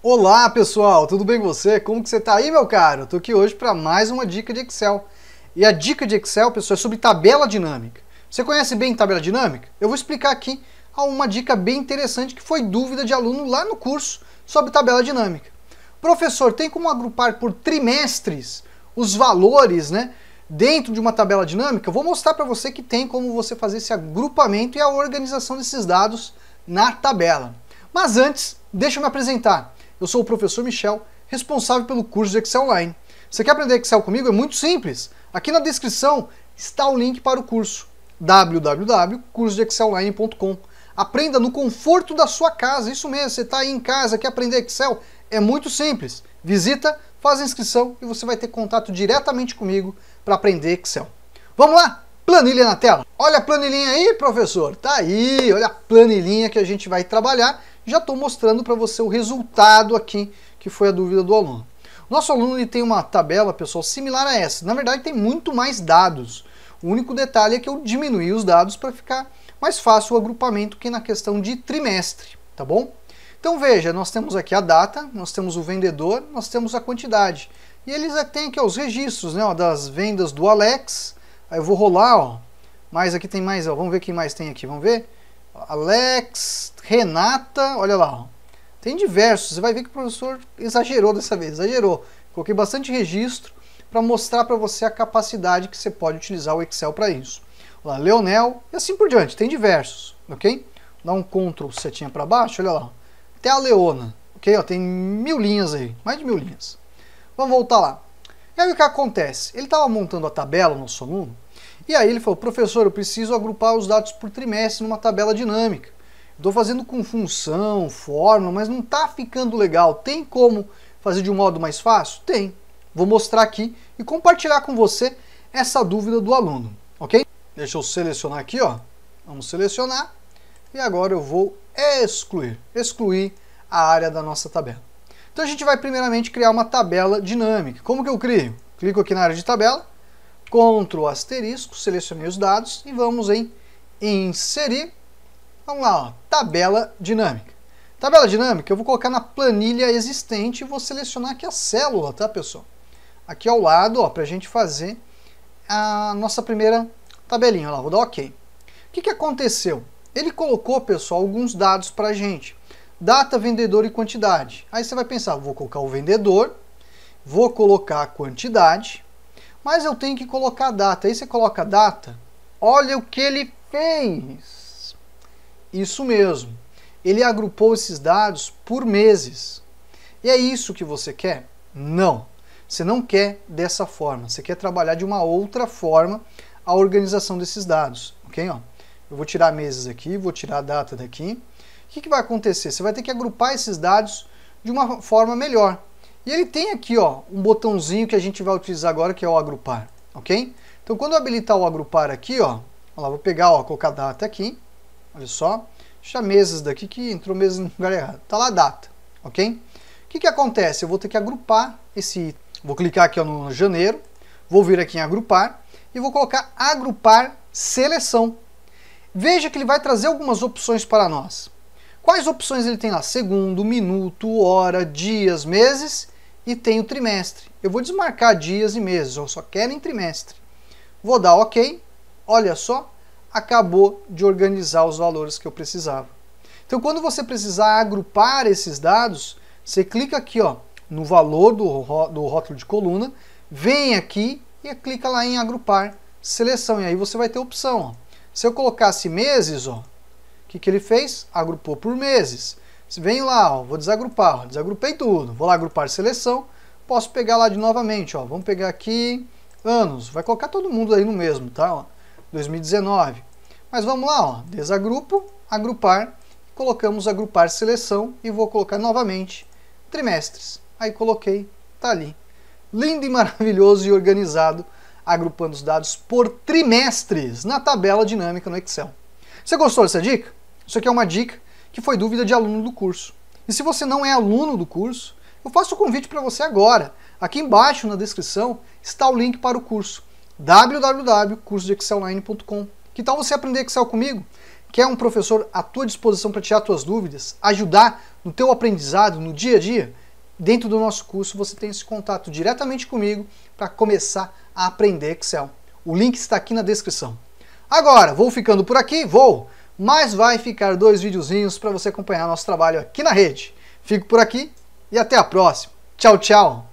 Olá pessoal, tudo bem com você? Como que você está aí, meu caro? Estou aqui hoje para mais uma dica de Excel. E a dica de Excel, pessoal, é sobre tabela dinâmica. Você conhece bem tabela dinâmica? Eu vou explicar aqui uma dica bem interessante que foi dúvida de aluno lá no curso sobre tabela dinâmica. Professor, tem como agrupar por trimestres os valores, né? Dentro de uma tabela dinâmica, eu vou mostrar para você que tem como você fazer esse agrupamento e a organização desses dados na tabela. Mas antes, deixa eu me apresentar. Eu sou o professor Michel, responsável pelo curso de Excel Online. Você quer aprender Excel comigo? É muito simples. Aqui na descrição está o link para o curso www.cursodeexcelonline.com. Aprenda no conforto da sua casa, isso mesmo, você está aí em casa, quer aprender Excel? É muito simples. Visita, faz a inscrição e você vai ter contato diretamente comigo para aprender Excel. Vamos lá? Planilha na tela. Olha a planilhinha aí, professor. Tá aí, olha a planilhinha que a gente vai trabalhar já estou mostrando para você o resultado aqui, que foi a dúvida do aluno. Nosso aluno ele tem uma tabela, pessoal, similar a essa. Na verdade, tem muito mais dados. O único detalhe é que eu diminuí os dados para ficar mais fácil o agrupamento que na questão de trimestre, tá bom? Então veja, nós temos aqui a data, nós temos o vendedor, nós temos a quantidade. E eles têm aqui ó, os registros né, ó, das vendas do Alex. Aí eu vou rolar, ó. Mas aqui tem mais, ó. Vamos ver quem mais tem aqui, vamos ver? Alex, Renata, olha lá. Tem diversos. Você vai ver que o professor exagerou dessa vez, exagerou. Coloquei bastante registro para mostrar para você a capacidade que você pode utilizar o Excel para isso. Olha lá, Leonel e assim por diante. Tem diversos, ok? Dá um Ctrl setinha para baixo, olha lá. Até a Leona, ok? Ó, tem mil linhas aí, mais de mil linhas. Vamos voltar lá. E aí o que acontece? Ele estava montando a tabela, no nosso aluno, e aí ele falou, professor, eu preciso agrupar os dados por trimestre numa tabela dinâmica. Estou fazendo com função, forma, mas não está ficando legal. Tem como fazer de um modo mais fácil? Tem. Vou mostrar aqui e compartilhar com você essa dúvida do aluno, ok? Deixa eu selecionar aqui, ó. Vamos selecionar e agora eu vou excluir, excluir a área da nossa tabela. Então a gente vai primeiramente criar uma tabela dinâmica. Como que eu crio? Clico aqui na área de tabela, Ctrl asterisco, selecionei os dados e vamos em inserir. Vamos lá, ó, tabela dinâmica. Tabela dinâmica eu vou colocar na planilha existente e vou selecionar aqui a célula, tá pessoal? Aqui ao lado, ó, para a gente fazer a nossa primeira tabelinha. lá, vou dar OK. O que, que aconteceu? Ele colocou, pessoal, alguns dados para a gente. Data, vendedor e quantidade. Aí você vai pensar, vou colocar o vendedor, vou colocar a quantidade, mas eu tenho que colocar a data. Aí você coloca a data, olha o que ele fez. Isso mesmo, ele agrupou esses dados por meses. E é isso que você quer? Não, você não quer dessa forma, você quer trabalhar de uma outra forma a organização desses dados, ok? Ó, eu vou tirar meses aqui, vou tirar a data daqui. O que, que vai acontecer? Você vai ter que agrupar esses dados de uma forma melhor. E ele tem aqui ó, um botãozinho que a gente vai utilizar agora, que é o agrupar, ok? Então quando eu habilitar o agrupar aqui, ó, ó lá, vou pegar, ó, colocar data aqui, olha só, deixa mesas daqui que entrou meses no lugar errado, tá lá data, ok? O que que acontece? Eu vou ter que agrupar esse item. Vou clicar aqui ó, no janeiro, vou vir aqui em agrupar e vou colocar agrupar seleção. Veja que ele vai trazer algumas opções para nós. Quais opções ele tem lá? Segundo, minuto, hora, dias, meses e tem o trimestre. Eu vou desmarcar dias e meses, eu só quero em trimestre. Vou dar OK. Olha só, acabou de organizar os valores que eu precisava. Então, quando você precisar agrupar esses dados, você clica aqui ó, no valor do, do rótulo de coluna, vem aqui e clica lá em agrupar seleção. E aí você vai ter opção. Ó. Se eu colocasse meses, o que, que ele fez? Agrupou por meses venho lá, ó, vou desagrupar, ó, desagrupei tudo, vou lá agrupar seleção, posso pegar lá de novamente, ó, vamos pegar aqui anos, vai colocar todo mundo aí no mesmo, tá? Ó, 2019. Mas vamos lá, ó, desagrupo, agrupar, colocamos agrupar seleção e vou colocar novamente trimestres. Aí coloquei, tá ali. Lindo e maravilhoso e organizado, agrupando os dados por trimestres na tabela dinâmica no Excel. Você gostou dessa dica? Isso aqui é uma dica que foi dúvida de aluno do curso. E se você não é aluno do curso, eu faço o convite para você agora. Aqui embaixo na descrição está o link para o curso www.cursodeexcelline.com. Que tal você aprender Excel comigo? Quer um professor à tua disposição para tirar tuas dúvidas, ajudar no teu aprendizado, no dia a dia? Dentro do nosso curso você tem esse contato diretamente comigo para começar a aprender Excel. O link está aqui na descrição. Agora, vou ficando por aqui, vou! mas vai ficar dois videozinhos para você acompanhar nosso trabalho aqui na rede. Fico por aqui e até a próxima. Tchau, tchau!